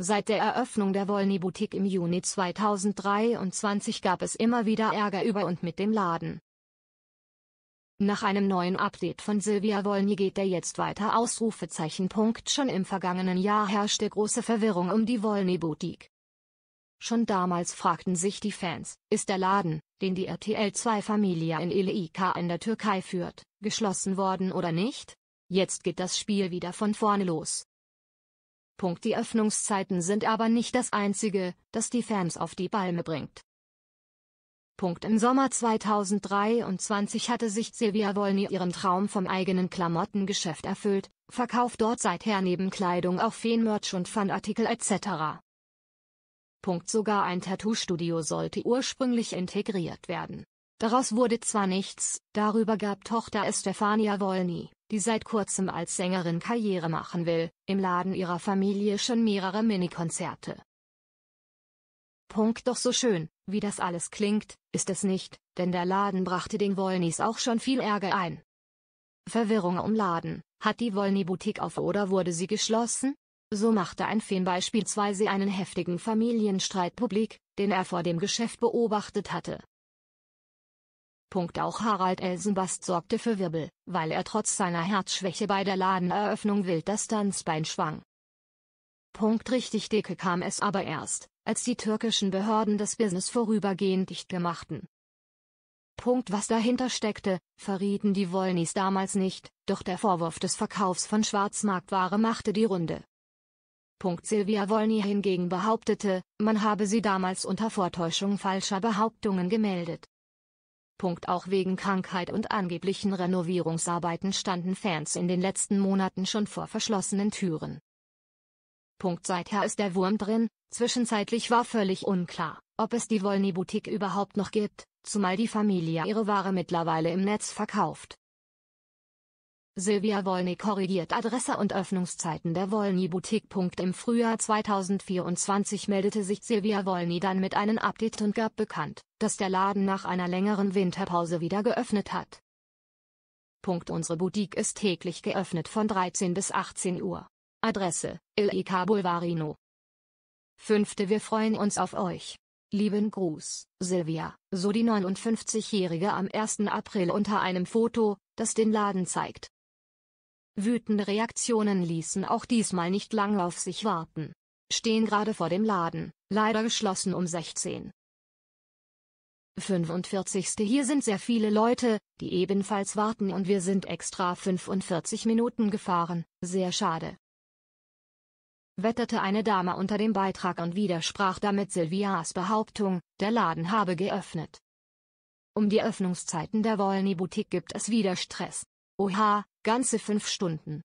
Seit der Eröffnung der Wollny Boutique im Juni 2023 gab es immer wieder Ärger über und mit dem Laden. Nach einem neuen Update von Silvia Wollny geht der jetzt weiter Ausrufezeichen. Schon im vergangenen Jahr herrschte große Verwirrung um die Wollny Boutique. Schon damals fragten sich die Fans, ist der Laden, den die RTL2-Familie in Eleika in der Türkei führt, geschlossen worden oder nicht? Jetzt geht das Spiel wieder von vorne los. Punkt die Öffnungszeiten sind aber nicht das einzige, das die Fans auf die Palme bringt. Punkt Im Sommer 2023 hatte sich Silvia Wolny ihren Traum vom eigenen Klamottengeschäft erfüllt, verkauft dort seither neben Kleidung auch Feenmerch und Fanartikel etc. Punkt Sogar ein Tattoo-Studio sollte ursprünglich integriert werden. Daraus wurde zwar nichts, darüber gab Tochter Estefania Wolny die seit kurzem als Sängerin Karriere machen will, im Laden ihrer Familie schon mehrere Minikonzerte. Punkt doch so schön, wie das alles klingt, ist es nicht, denn der Laden brachte den Wolnis auch schon viel Ärger ein. Verwirrung um Laden, hat die Wollny-Boutique auf oder wurde sie geschlossen? So machte ein Feen beispielsweise einen heftigen Familienstreit publik, den er vor dem Geschäft beobachtet hatte. Punkt auch Harald Elsenbast sorgte für Wirbel, weil er trotz seiner Herzschwäche bei der Ladeneröffnung wild das Tanzbein schwang. Punkt richtig dicke kam es aber erst, als die türkischen Behörden das Business vorübergehend dicht gemachten. Punkt was dahinter steckte, verrieten die Wollnis damals nicht, doch der Vorwurf des Verkaufs von Schwarzmarktware machte die Runde. Punkt Silvia Wollny hingegen behauptete, man habe sie damals unter Vortäuschung falscher Behauptungen gemeldet. Punkt auch wegen Krankheit und angeblichen Renovierungsarbeiten standen Fans in den letzten Monaten schon vor verschlossenen Türen. Punkt seither ist der Wurm drin, zwischenzeitlich war völlig unklar, ob es die Wollny Boutique überhaupt noch gibt, zumal die Familie ihre Ware mittlerweile im Netz verkauft. Silvia Wollny korrigiert Adresse und Öffnungszeiten der Wollny Boutique. Im Frühjahr 2024 meldete sich Silvia Wollny dann mit einem Update und gab bekannt, dass der Laden nach einer längeren Winterpause wieder geöffnet hat. Punkt Unsere Boutique ist täglich geöffnet von 13 bis 18 Uhr. Adresse, Ilika e Bulvarino. Fünfte Wir freuen uns auf euch. Lieben Gruß, Silvia, so die 59-Jährige am 1. April unter einem Foto, das den Laden zeigt. Wütende Reaktionen ließen auch diesmal nicht lange auf sich warten. Stehen gerade vor dem Laden, leider geschlossen um 16. 45. Hier sind sehr viele Leute, die ebenfalls warten und wir sind extra 45 Minuten gefahren, sehr schade. Wetterte eine Dame unter dem Beitrag und widersprach damit Silvias Behauptung, der Laden habe geöffnet. Um die Öffnungszeiten der Wollny Boutique gibt es wieder Stress. Oha, Ganze fünf Stunden.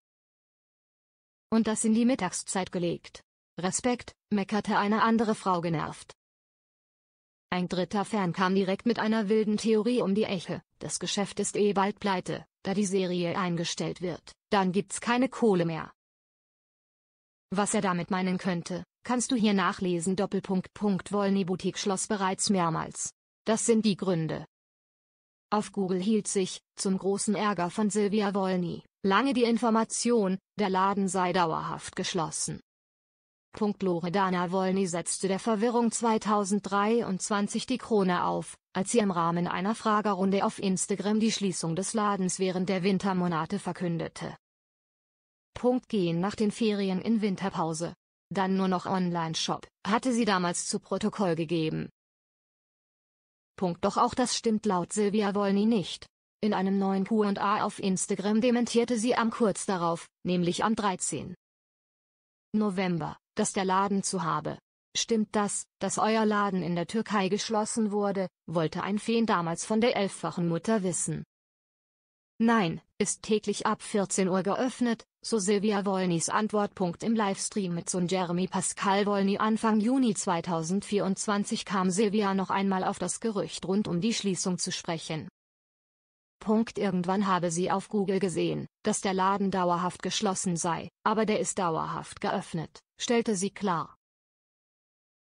Und das in die Mittagszeit gelegt. Respekt, meckerte eine andere Frau genervt. Ein dritter Fan kam direkt mit einer wilden Theorie um die Eche. Das Geschäft ist eh bald pleite, da die Serie eingestellt wird. Dann gibt's keine Kohle mehr. Was er damit meinen könnte, kannst du hier nachlesen. Doppelpunkt Punkt Wollny Boutique schloss bereits mehrmals. Das sind die Gründe, auf Google hielt sich, zum großen Ärger von Silvia Wolny, lange die Information, der Laden sei dauerhaft geschlossen. Punkt Loredana Wolny setzte der Verwirrung 2023 die Krone auf, als sie im Rahmen einer Fragerunde auf Instagram die Schließung des Ladens während der Wintermonate verkündete. Punkt gehen nach den Ferien in Winterpause. Dann nur noch Online-Shop, hatte sie damals zu Protokoll gegeben. Punkt doch auch das stimmt laut Silvia Wolny nicht. In einem neuen QA auf Instagram dementierte sie am kurz darauf, nämlich am 13. November, dass der Laden zu habe. Stimmt das, dass euer Laden in der Türkei geschlossen wurde, wollte ein Feen damals von der elffachen Mutter wissen. Nein, ist täglich ab 14 Uhr geöffnet, so Silvia Wollnys Antwort. Im Livestream mit Sohn Jeremy Pascal Wollny Anfang Juni 2024 kam Silvia noch einmal auf das Gerücht rund um die Schließung zu sprechen. Punkt irgendwann habe sie auf Google gesehen, dass der Laden dauerhaft geschlossen sei, aber der ist dauerhaft geöffnet, stellte sie klar.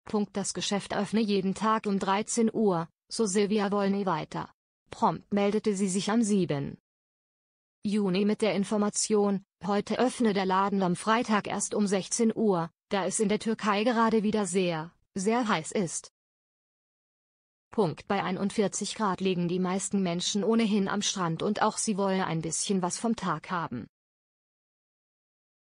Punkt das Geschäft öffne jeden Tag um 13 Uhr, so Silvia Wollny weiter. Prompt meldete sie sich am 7. Juni mit der Information, heute öffne der Laden am Freitag erst um 16 Uhr, da es in der Türkei gerade wieder sehr, sehr heiß ist. Punkt bei 41 Grad liegen die meisten Menschen ohnehin am Strand und auch sie wollen ein bisschen was vom Tag haben.